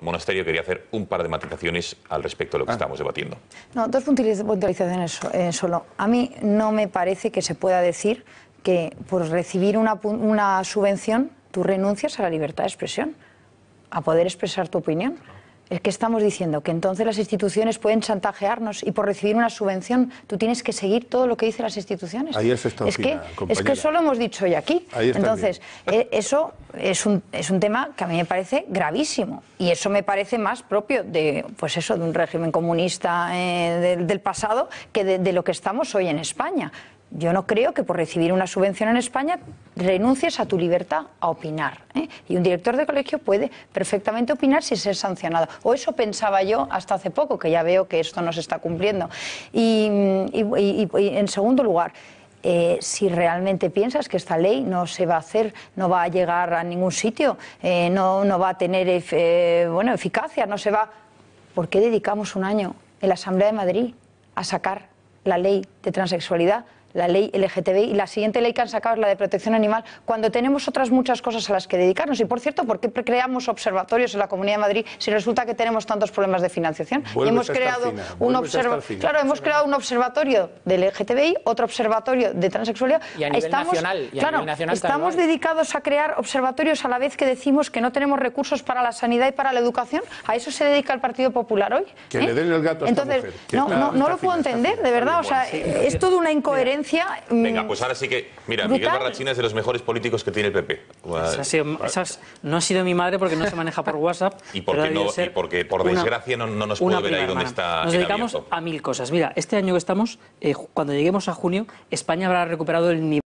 Monasterio quería hacer un par de matizaciones al respecto de lo que ah. estamos debatiendo. No, dos puntualizaciones eh, solo. A mí no me parece que se pueda decir que por recibir una, una subvención tú renuncias a la libertad de expresión, a poder expresar tu opinión. Es que estamos diciendo que entonces las instituciones pueden chantajearnos y por recibir una subvención tú tienes que seguir todo lo que dicen las instituciones. es, que, es que eso lo hemos dicho hoy aquí. entonces, eh, eso es un, es un tema que a mí me parece gravísimo y eso me parece más propio de, pues eso, de un régimen comunista eh, del, pasado que de lo que estamos hoy en España yo no creo que por recibir una subvención en España renuncies a tu libertad a opinar. ¿eh? Y un director de colegio puede perfectamente opinar sin ser sancionado. O eso pensaba yo hasta hace poco, que ya veo que esto no se está cumpliendo. Y, en segundo lugar, eh, si realmente piensas que esta ley no se va a hacer, no va a llegar a ningún sitio, eh, no, no, va a tener bueno, eficacia, no se va. ¿Por qué dedicamos un año en la Asamblea de Madrid a sacar la ley de transexualidad? la ley LGTBI y la siguiente ley que han sacado es la de protección animal, cuando tenemos otras muchas cosas a las que dedicarnos. Y por cierto, ¿por qué creamos observatorios en la Comunidad de Madrid si resulta que tenemos tantos problemas de financiación? Y hemos creado un observatorio. Claro, hemos creado un observatorio del LGTBI, otro observatorio de transexualidad. Y a nivel estamos, nacional, estamos dedicados a crear observatorios a la vez que decimos que no tenemos recursos para la sanidad y para la educación. A eso se dedica el Partido Popular hoy. Que le ¿eh? den el gato a Entonces, no, lo puedo entender, de verdad. O sea, es toda una incoherencia Mm, Venga, pues ahora sí que. Mira, Miguel Barrachina es de los mejores políticos que tiene el PP. no ha sido mi madre porque no se maneja por WhatsApp. y porque, por desgracia no, nos puede ver ahí donde está. Nos dedicamos a mil cosas. Mira, este año que estamos, eh, cuando lleguemos a junio, España habrá recuperado el nivel.